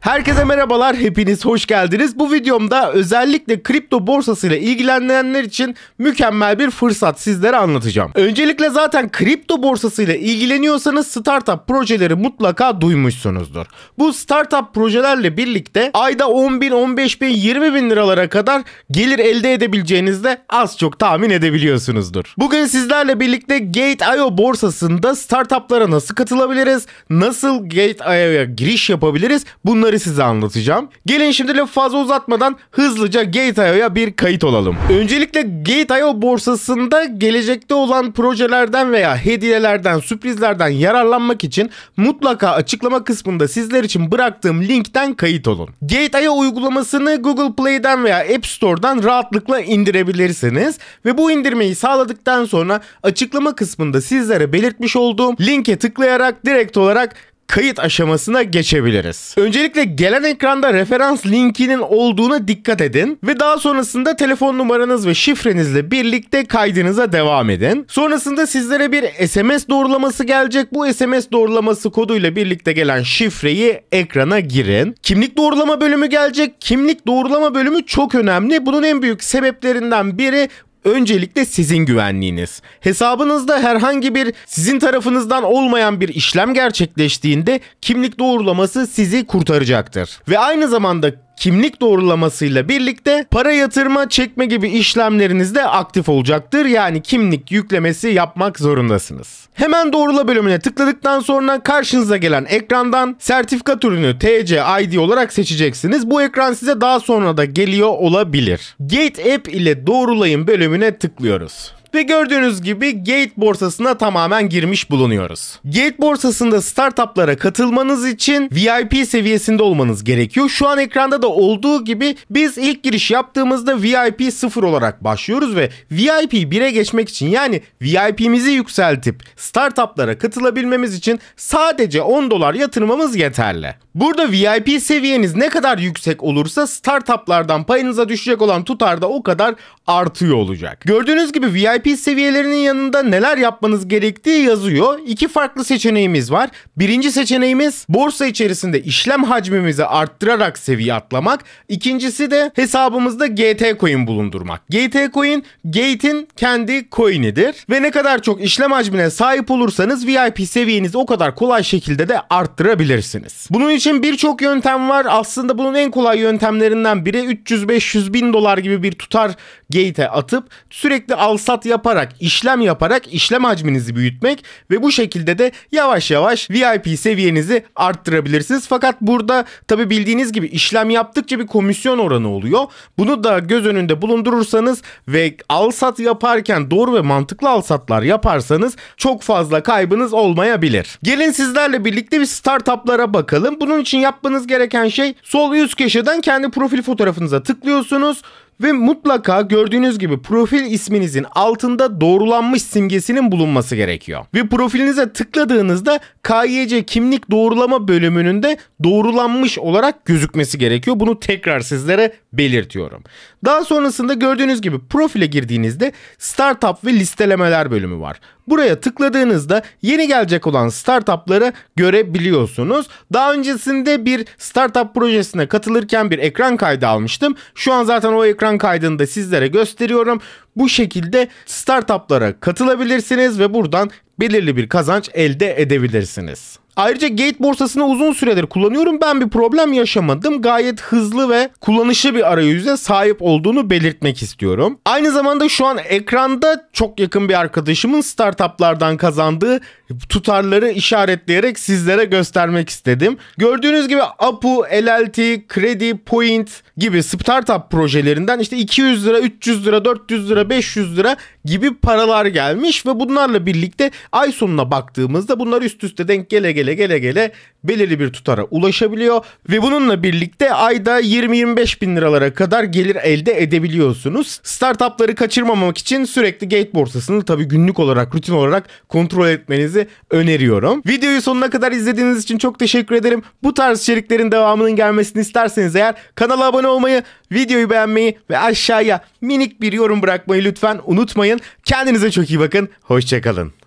Herkese merhabalar, hepiniz hoş geldiniz. Bu videomda özellikle kripto borsasıyla ilgilenenler için mükemmel bir fırsat sizlere anlatacağım. Öncelikle zaten kripto borsasıyla ilgileniyorsanız startup projeleri mutlaka duymuşsunuzdur. Bu startup projelerle birlikte ayda 10 bin, 15 bin, 20 bin liralara kadar gelir elde edebileceğinizi de az çok tahmin edebiliyorsunuzdur. Bugün sizlerle birlikte Gate.io borsasında startuplara nasıl katılabiliriz, nasıl Gate.io'ya giriş yapabiliriz bunları bunları size anlatacağım. Gelin şimdi lafı fazla uzatmadan hızlıca Gate.io'ya bir kayıt olalım. Öncelikle Gate.io borsasında gelecekte olan projelerden veya hediyelerden, sürprizlerden yararlanmak için mutlaka açıklama kısmında sizler için bıraktığım linkten kayıt olun. Gate.io uygulamasını Google Play'den veya App Store'dan rahatlıkla indirebilirsiniz ve bu indirmeyi sağladıktan sonra açıklama kısmında sizlere belirtmiş olduğum linke tıklayarak direkt olarak kayıt aşamasına geçebiliriz. Öncelikle gelen ekranda referans linkinin olduğuna dikkat edin ve daha sonrasında telefon numaranız ve şifrenizle birlikte kaydınıza devam edin. Sonrasında sizlere bir SMS doğrulaması gelecek. Bu SMS doğrulaması koduyla birlikte gelen şifreyi ekrana girin. Kimlik doğrulama bölümü gelecek. Kimlik doğrulama bölümü çok önemli. Bunun en büyük sebeplerinden biri Öncelikle sizin güvenliğiniz. Hesabınızda herhangi bir sizin tarafınızdan olmayan bir işlem gerçekleştiğinde kimlik doğrulaması sizi kurtaracaktır. Ve aynı zamanda kimlik doğrulamasıyla birlikte para yatırma, çekme gibi işlemleriniz de aktif olacaktır. Yani kimlik yüklemesi yapmak zorundasınız. Hemen doğrula bölümüne tıkladıktan sonra karşınıza gelen ekrandan sertifika türünü TC ID olarak seçeceksiniz. Bu ekran size daha sonra da geliyor olabilir. Gate App ile doğrulayın bölümüne tıklıyoruz. Ve gördüğünüz gibi Gate borsasına tamamen girmiş bulunuyoruz. Gate borsasında startuplara katılmanız için VIP seviyesinde olmanız gerekiyor. Şu an ekranda da olduğu gibi biz ilk giriş yaptığımızda VIP 0 olarak başlıyoruz ve VIP 1'e geçmek için yani VIP'mizi yükseltip startuplara katılabilmemiz için sadece 10 dolar yatırmamız yeterli. Burada VIP seviyeniz ne kadar yüksek olursa startuplardan payınıza düşecek olan tutar da o kadar artıyor olacak. Gördüğünüz gibi VIP seviyelerinin yanında neler yapmanız gerektiği yazıyor. İki farklı seçeneğimiz var. Birinci seçeneğimiz borsa içerisinde işlem hacmimizi arttırarak seviye atlamak. İkincisi de hesabımızda GT coin bulundurmak. GT coin Gate'in kendi coin'idir ve ne kadar çok işlem hacmine sahip olursanız VIP seviyenizi o kadar kolay şekilde de arttırabilirsiniz. Bunun için için birçok yöntem var. Aslında bunun en kolay yöntemlerinden biri 300-500 bin dolar gibi bir tutar gate'e atıp sürekli alsat yaparak, işlem yaparak işlem hacminizi büyütmek ve bu şekilde de yavaş yavaş VIP seviyenizi arttırabilirsiniz. Fakat burada tabi bildiğiniz gibi işlem yaptıkça bir komisyon oranı oluyor. Bunu da göz önünde bulundurursanız ve alsat yaparken doğru ve mantıklı alsatlar yaparsanız çok fazla kaybınız olmayabilir. Gelin sizlerle birlikte bir startuplara bakalım. Bunun için yapmanız gereken şey sol üst köşeden kendi profil fotoğrafınıza tıklıyorsunuz ve mutlaka gördüğünüz gibi profil isminizin altında doğrulanmış simgesinin bulunması gerekiyor. Ve profilinize tıkladığınızda KYC kimlik doğrulama bölümünün de doğrulanmış olarak gözükmesi gerekiyor. Bunu tekrar sizlere belirtiyorum. Daha sonrasında gördüğünüz gibi profile girdiğinizde startup ve listelemeler bölümü var. Buraya tıkladığınızda yeni gelecek olan startupları görebiliyorsunuz. Daha öncesinde bir startup projesine katılırken bir ekran kaydı almıştım. Şu an zaten o ekran kaydını da sizlere gösteriyorum. Bu şekilde startuplara katılabilirsiniz ve buradan belirli bir kazanç elde edebilirsiniz. Ayrıca Gate borsasını uzun süredir kullanıyorum. Ben bir problem yaşamadım. Gayet hızlı ve kullanışlı bir arayüze sahip olduğunu belirtmek istiyorum. Aynı zamanda şu an ekranda çok yakın bir arkadaşımın startuplardan kazandığı tutarları işaretleyerek sizlere göstermek istedim. Gördüğünüz gibi Apu, LLT, Kredi, Point gibi startup projelerinden işte 200 lira, 300 lira, 400 lira, 500 lira gibi paralar gelmiş ve bunlarla birlikte ay sonuna baktığımızda bunlar üst üste denk gele gele gele gele belirli bir tutara ulaşabiliyor ve bununla birlikte ayda 20-25 bin liralara kadar gelir elde edebiliyorsunuz. Startupları kaçırmamak için sürekli gate borsasını tabi günlük olarak rutin olarak kontrol etmenizi öneriyorum. Videoyu sonuna kadar izlediğiniz için çok teşekkür ederim. Bu tarz içeriklerin devamının gelmesini isterseniz eğer kanala abone olmayı, videoyu beğenmeyi ve aşağıya minik bir yorum bırakmayı lütfen unutmayın. Kendinize çok iyi bakın. Hoşçakalın.